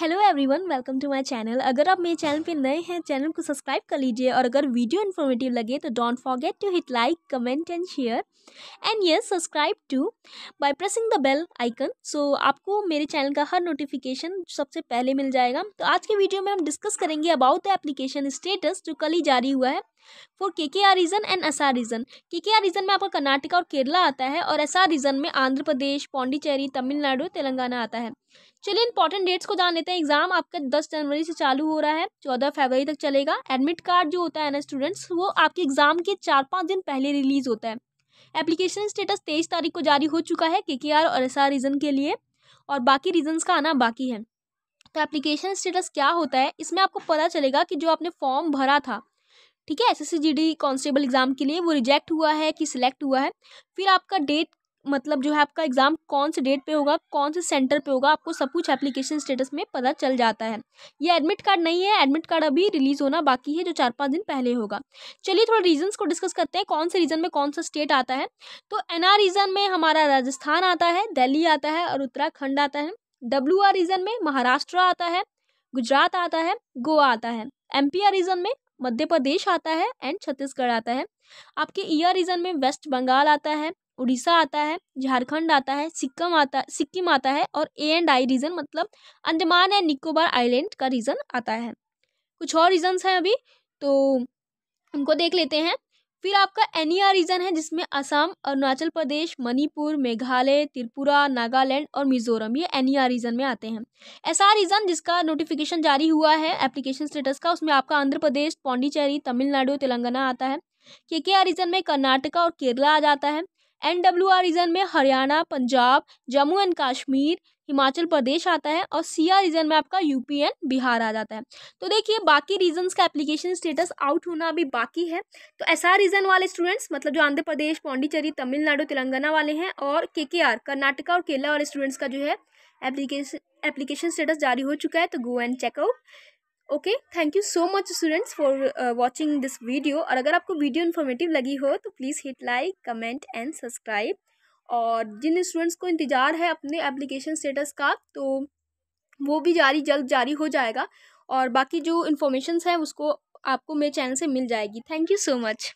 hello everyone welcome to my channel अगर आप मेरे चैनल पे नए हैं चैनल को सब्सक्राइब कर लीजिए और अगर वीडियो इन्फॉर्मेटिव लगे तो don't forget to hit like comment and share and yes subscribe to by pressing the bell icon so आपको मेरे चैनल का हर नोटिफिकेशन सबसे पहले मिल जाएगा तो आज के वीडियो में हम डिस्कस करेंगे अबाउट द एप्लीकेशन स्टेटस जो कल ही जारी हुआ है four K K R region and S R region K K R region में आपका कर्नाटका और केरला आता है और एस आर रीजन में आंध्र प्रदेश पौंडीचेरी तमिलनाडु तेलंगाना आता है चलिए इंपॉर्टेंट डेट्स को जान लेते हैं एग्जाम आपका दस जनवरी से चालू हो रहा है चौदह फरवरी तक चलेगा एडमिट कार्ड जो होता है ना स्टूडेंट्स वो आपके एग्जाम के चार पाँच दिन पहले रिलीज होता है एप्लीकेशन स्टेटस तेईस तारीख को जारी हो चुका है के के आर और एस आर रीजन के लिए और बाकी रीजन्स का आना बाकी है तो एप्लीकेशन स्टेटस क्या होता है इसमें आपको पता चलेगा कि जो आपने फॉर्म भरा था ठीक है S S C G D constable exam के लिए वो रिजेक्ट हुआ है कि सिलेक्ट हुआ है फिर आपका डेट मतलब जो है आपका एग्ज़ाम कौन से डेट पे होगा कौन से सेंटर पे होगा आपको सब कुछ एप्लीकेशन स्टेटस में पता चल जाता है ये एडमिट कार्ड नहीं है एडमिट कार्ड अभी रिलीज़ होना बाकी है जो चार पाँच दिन पहले होगा चलिए थोड़ा रीजंस को डिस्कस करते हैं कौन से रीजन में कौन सा स्टेट आता है तो एन रीजन में हमारा राजस्थान आता है दिल्ली आता है और उत्तराखंड आता है डब्ल्यू रीजन में महाराष्ट्र आता है गुजरात आता है गोवा आता है एम रीजन में मध्य प्रदेश आता है एंड छत्तीसगढ़ आता है आपके ईयर रीजन में वेस्ट बंगाल आता है उड़ीसा आता है झारखंड आता है सिक्किम आता सिक्किम आता है और ए एंड आई रीजन मतलब अंडमान एंड निकोबार आइलैंड का रीजन आता है कुछ और रीजन्स हैं अभी तो उनको देख लेते हैं फिर आपका एन रीजन है जिसमें असम अरुणाचल प्रदेश मणिपुर मेघालय त्रिपुरा नागालैंड और मिजोरम ये एन रीजन में आते हैं ऐसा रीजन जिसका नोटिफिकेशन जारी हुआ है एप्लीकेशन स्टेटस का उसमें आपका आंध्र प्रदेश पौंडीचेरी तमिलनाडु तेलंगाना आता है के के रीजन में कर्नाटका और केरला आ जाता है एन डब्ल्यू आर रीजन में हरियाणा पंजाब जम्मू एंड कश्मीर हिमाचल प्रदेश आता है और सी आर रीजन में आपका यूपी एंड बिहार आ जाता है तो देखिए बाकी रीजन्स का एप्लीकेशन स्टेटस आउट होना अभी बाकी है तो एस आर रीजन वाले स्टूडेंट्स मतलब जो आंध्र प्रदेश पौंडीचेरी तमिलनाडु तेलंगाना वाले हैं और के के आर कर्नाटका और केरला वाले स्टूडेंट्स का जो है एप्लीकेशन एप्लीकेशन स्टेटस जारी हो चुका है तो go and check out okay thank you so much students for watching this video और अगर आपको वीडियो इन्फॉर्मेटिव लगी हो तो please hit like comment and subscribe और जिन स्टूडेंट्स को इंतज़ार है अपने एप्लीकेशन स्टेटस का तो वो भी जारी जल्द जारी हो जाएगा और बाकी जो इन्फॉर्मेशन है उसको आपको मेरे चैनल से मिल जाएगी थैंक यू सो मच